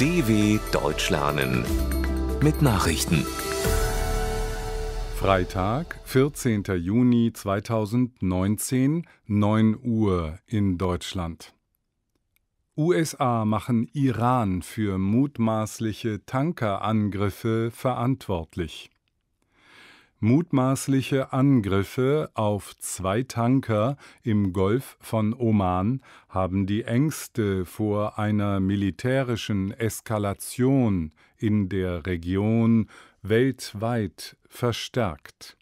DW Deutsch lernen mit Nachrichten. Freitag, 14. Juni 2019, 9 Uhr in Deutschland. USA machen Iran für mutmaßliche Tankerangriffe verantwortlich. Mutmaßliche Angriffe auf zwei Tanker im Golf von Oman haben die Ängste vor einer militärischen Eskalation in der Region weltweit verstärkt.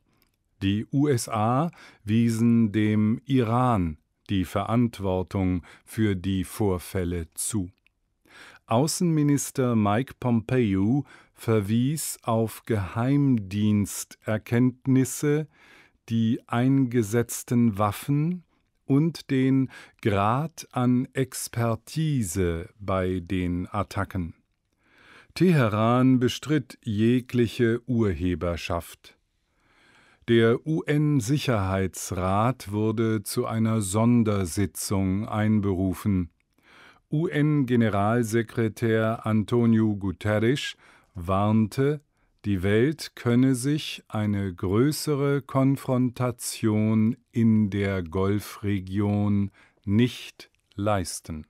Die USA wiesen dem Iran die Verantwortung für die Vorfälle zu Außenminister Mike Pompeo verwies auf Geheimdiensterkenntnisse, die eingesetzten Waffen und den Grad an Expertise bei den Attacken. Teheran bestritt jegliche Urheberschaft. Der UN-Sicherheitsrat wurde zu einer Sondersitzung einberufen. UN-Generalsekretär Antonio Guterres warnte, die Welt könne sich eine größere Konfrontation in der Golfregion nicht leisten.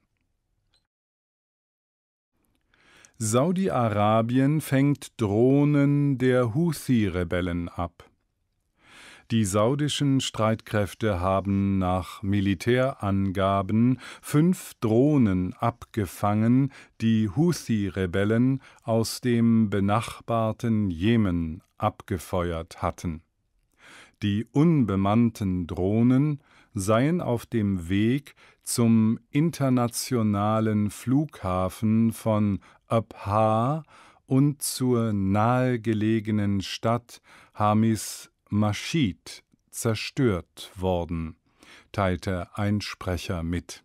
Saudi-Arabien fängt Drohnen der Houthi-Rebellen ab. Die saudischen Streitkräfte haben nach Militärangaben fünf Drohnen abgefangen, die Houthi-Rebellen aus dem benachbarten Jemen abgefeuert hatten. Die unbemannten Drohnen seien auf dem Weg zum internationalen Flughafen von Abha und zur nahegelegenen Stadt Hamis Maschid zerstört worden, teilte ein Sprecher mit.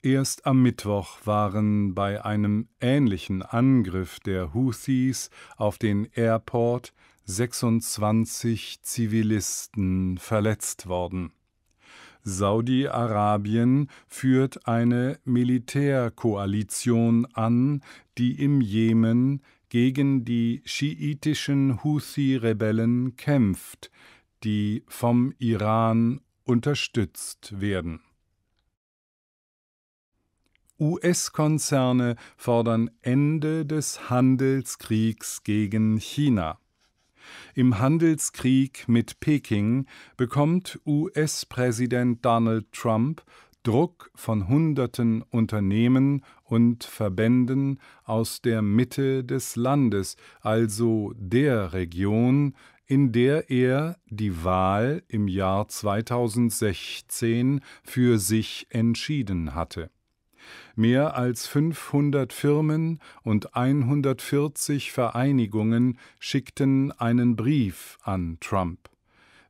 Erst am Mittwoch waren bei einem ähnlichen Angriff der Houthis auf den Airport 26 Zivilisten verletzt worden. Saudi-Arabien führt eine Militärkoalition an, die im Jemen gegen die schiitischen Houthi-Rebellen kämpft, die vom Iran unterstützt werden. US-Konzerne fordern Ende des Handelskriegs gegen China. Im Handelskrieg mit Peking bekommt US-Präsident Donald Trump Druck von hunderten Unternehmen und Verbänden aus der Mitte des Landes, also der Region, in der er die Wahl im Jahr 2016 für sich entschieden hatte. Mehr als 500 Firmen und 140 Vereinigungen schickten einen Brief an Trump.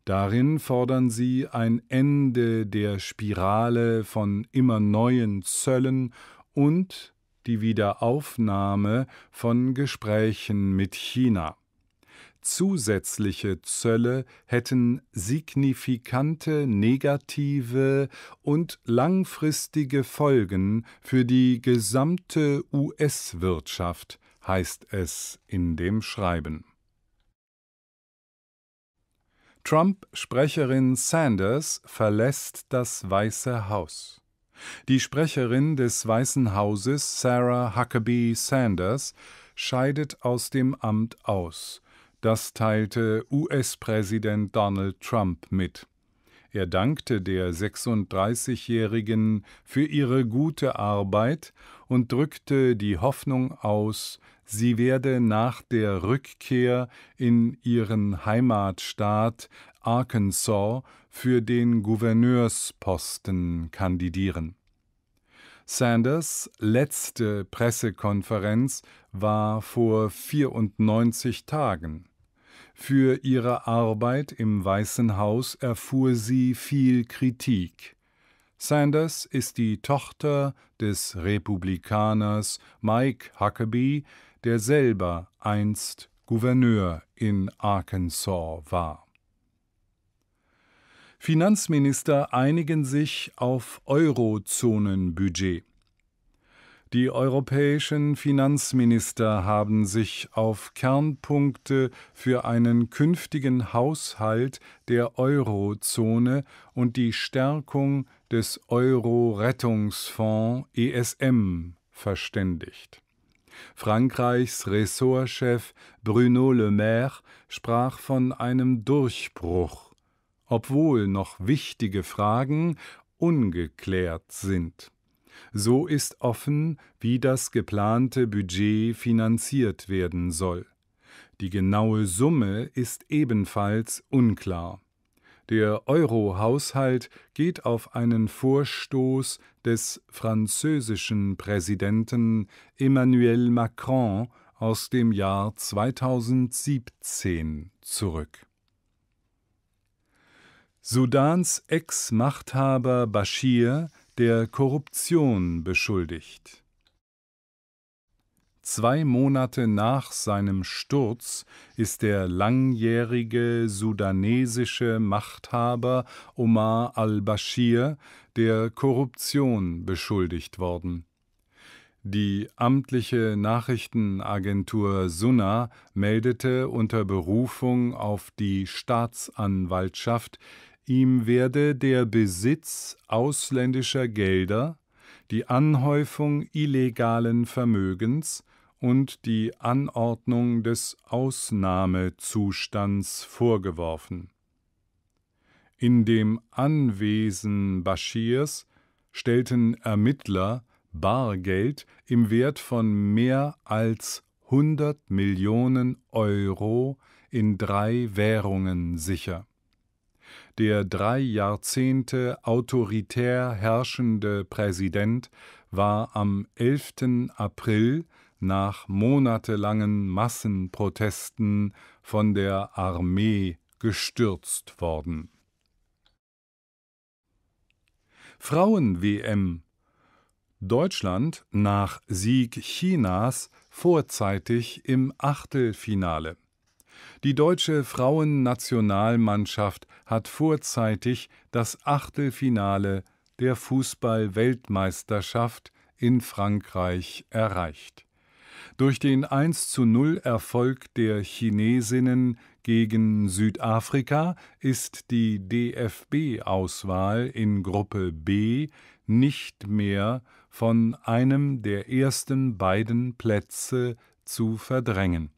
Darin fordern sie ein Ende der Spirale von immer neuen Zöllen und die Wiederaufnahme von Gesprächen mit China. Zusätzliche Zölle hätten signifikante negative und langfristige Folgen für die gesamte US-Wirtschaft, heißt es in dem Schreiben. Trump-Sprecherin Sanders verlässt das Weiße Haus. Die Sprecherin des Weißen Hauses, Sarah Huckabee Sanders, scheidet aus dem Amt aus. Das teilte US-Präsident Donald Trump mit. Er dankte der 36-Jährigen für ihre gute Arbeit und drückte die Hoffnung aus, sie werde nach der Rückkehr in ihren Heimatstaat Arkansas für den Gouverneursposten kandidieren. Sanders letzte Pressekonferenz war vor 94 Tagen. Für ihre Arbeit im Weißen Haus erfuhr sie viel Kritik. Sanders ist die Tochter des Republikaners Mike Huckabee, der selber einst Gouverneur in Arkansas war. Finanzminister einigen sich auf Eurozonenbudget. Die europäischen Finanzminister haben sich auf Kernpunkte für einen künftigen Haushalt der Eurozone und die Stärkung des Euro-Rettungsfonds ESM verständigt. Frankreichs Ressortchef Bruno Le Maire sprach von einem Durchbruch, obwohl noch wichtige Fragen ungeklärt sind. So ist offen, wie das geplante Budget finanziert werden soll. Die genaue Summe ist ebenfalls unklar. Der Euro-Haushalt geht auf einen Vorstoß des französischen Präsidenten Emmanuel Macron aus dem Jahr 2017 zurück. Sudans Ex-Machthaber Bashir, der Korruption beschuldigt. Zwei Monate nach seinem Sturz ist der langjährige sudanesische Machthaber Omar al-Bashir der Korruption beschuldigt worden. Die amtliche Nachrichtenagentur Sunna meldete unter Berufung auf die Staatsanwaltschaft, ihm werde der Besitz ausländischer Gelder, die Anhäufung illegalen Vermögens und die Anordnung des Ausnahmezustands vorgeworfen. In dem Anwesen Baschirs stellten Ermittler Bargeld im Wert von mehr als 100 Millionen Euro in drei Währungen sicher. Der drei Jahrzehnte autoritär herrschende Präsident war am 11. April nach monatelangen Massenprotesten von der Armee gestürzt worden. Frauen-WM Deutschland nach Sieg Chinas vorzeitig im Achtelfinale. Die deutsche Frauennationalmannschaft hat vorzeitig das Achtelfinale der Fußball-Weltmeisterschaft in Frankreich erreicht durch den 10 Erfolg der Chinesinnen gegen Südafrika ist die DFB-Auswahl in Gruppe B nicht mehr von einem der ersten beiden Plätze zu verdrängen.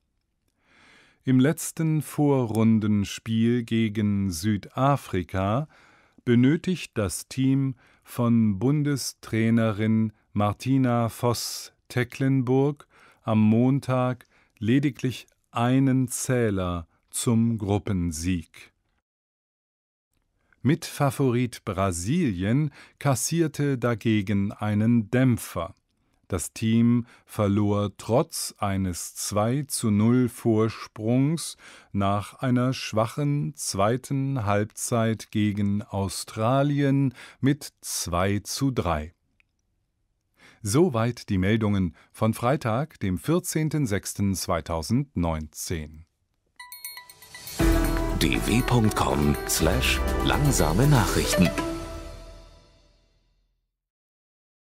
Im letzten Vorrundenspiel gegen Südafrika benötigt das Team von Bundestrainerin Martina Voss Tecklenburg am Montag lediglich einen Zähler zum Gruppensieg. Mitfavorit Brasilien kassierte dagegen einen Dämpfer. Das Team verlor trotz eines 2 zu 0 Vorsprungs nach einer schwachen zweiten Halbzeit gegen Australien mit 2 zu 3. Soweit die Meldungen von Freitag, dem 14.06.2019. dw.com/langsame Nachrichten